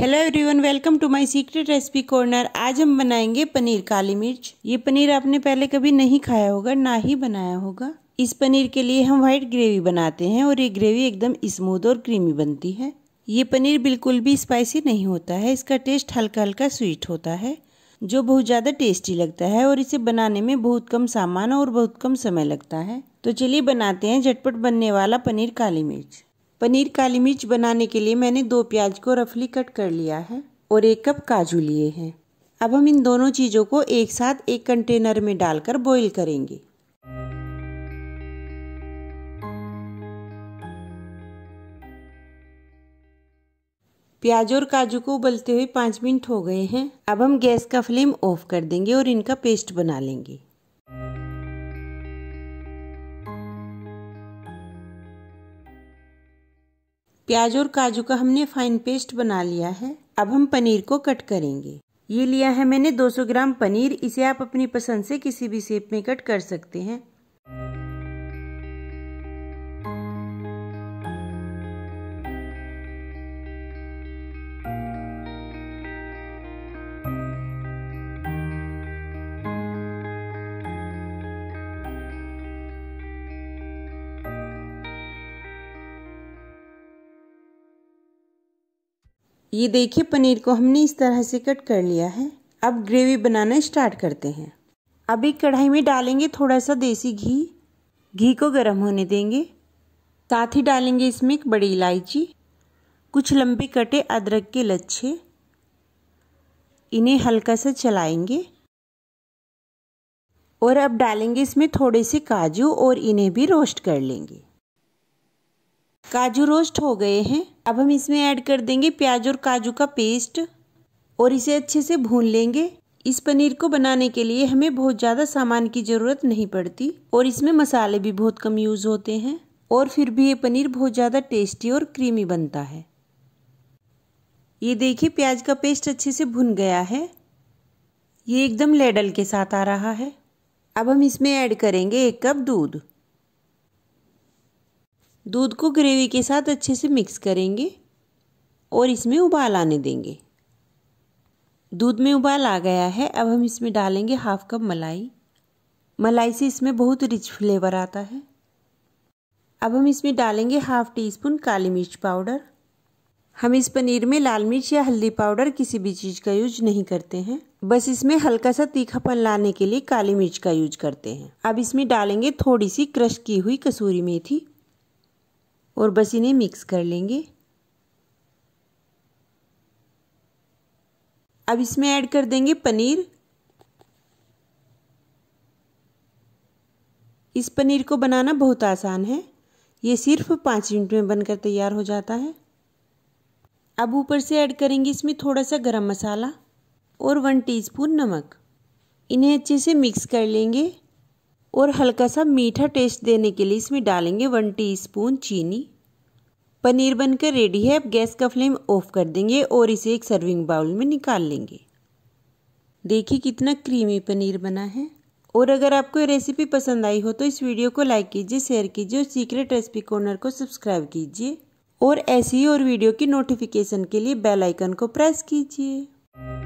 hello everyone welcome to my secret recipe corner आज हम बनाएंगे पनीर काली मिर्च ये पनीर आपने पहले कभी नहीं खाया होगा ना ही बनाया होगा इस पनीर के लिए हम वाइट ग्रेवी बनाते हैं और ये ग्रेवी एकदम स्मूथ और क्रीमी बनती है ये पनीर बिल्कुल भी स्पाइसी नहीं होता है इसका टेस्ट हल्का हल्का स्वीट होता है जो बहुत ज़्यादा टेस्टी लगता है और इसे बनाने में बहुत कम सामान और बहुत कम समय लगता है तो चलिए बनाते हैं झटपट बनने वाला पनीर काली मिर्च पनीर काली मिर्च बनाने के लिए मैंने दो प्याज को रफली कट कर लिया है और एक कप काजू लिए हैं अब हम इन दोनों चीज़ों को एक साथ एक कंटेनर में डालकर बॉईल करेंगे प्याज और काजू को उबलते हुए पाँच मिनट हो गए हैं अब हम गैस का फ्लेम ऑफ कर देंगे और इनका पेस्ट बना लेंगे प्याज और काजू का हमने फाइन पेस्ट बना लिया है अब हम पनीर को कट करेंगे ये लिया है मैंने 200 ग्राम पनीर इसे आप अपनी पसंद से किसी भी शेप में कट कर सकते हैं ये देखिए पनीर को हमने इस तरह से कट कर लिया है अब ग्रेवी बनाना स्टार्ट करते हैं अब एक कढ़ाई में डालेंगे थोड़ा सा देसी घी घी को गर्म होने देंगे साथ ही डालेंगे इसमें एक बड़ी इलायची कुछ लंबे कटे अदरक के लच्छे इन्हें हल्का सा चलाएंगे और अब डालेंगे इसमें थोड़े से काजू और इन्हें भी रोस्ट कर लेंगे काजू रोस्ट हो गए हैं अब हम इसमें ऐड कर देंगे प्याज और काजू का पेस्ट और इसे अच्छे से भून लेंगे इस पनीर को बनाने के लिए हमें बहुत ज़्यादा सामान की ज़रूरत नहीं पड़ती और इसमें मसाले भी बहुत कम यूज़ होते हैं और फिर भी ये पनीर बहुत ज़्यादा टेस्टी और क्रीमी बनता है ये देखिए प्याज का पेस्ट अच्छे से भुन गया है ये एकदम लेडल के साथ आ रहा है अब हम इसमें ऐड करेंगे एक कप दूध दूध को ग्रेवी के साथ अच्छे से मिक्स करेंगे और इसमें उबाल आने देंगे दूध में उबाल आ गया है अब हम इसमें डालेंगे हाफ कप मलाई मलाई से इसमें बहुत रिच फ्लेवर आता है अब हम इसमें डालेंगे हाफ टी स्पून काली मिर्च पाउडर हम इस पनीर में लाल मिर्च या हल्दी पाउडर किसी भी चीज़ का यूज नहीं करते हैं बस इसमें हल्का सा तीखापन लाने के लिए काली मिर्च का यूज करते हैं अब इसमें डालेंगे थोड़ी सी क्रश की हुई कसूरी मेथी और बस इन्हें मिक्स कर लेंगे अब इसमें ऐड कर देंगे पनीर इस पनीर को बनाना बहुत आसान है ये सिर्फ पाँच मिनट में बनकर तैयार हो जाता है अब ऊपर से ऐड करेंगे इसमें थोड़ा सा गरम मसाला और वन टीस्पून नमक इन्हें अच्छे से मिक्स कर लेंगे और हल्का सा मीठा टेस्ट देने के लिए इसमें डालेंगे वन टीस्पून चीनी पनीर बनकर रेडी है अब गैस का फ्लेम ऑफ कर देंगे और इसे एक सर्विंग बाउल में निकाल लेंगे देखिए कितना क्रीमी पनीर बना है और अगर आपको ये रेसिपी पसंद आई हो तो इस वीडियो को लाइक कीजिए शेयर कीजिए और सीक्रेट रेसिपी कॉर्नर को सब्सक्राइब कीजिए और ऐसी ही और वीडियो की नोटिफिकेशन के लिए बेल आइकन को प्रेस कीजिए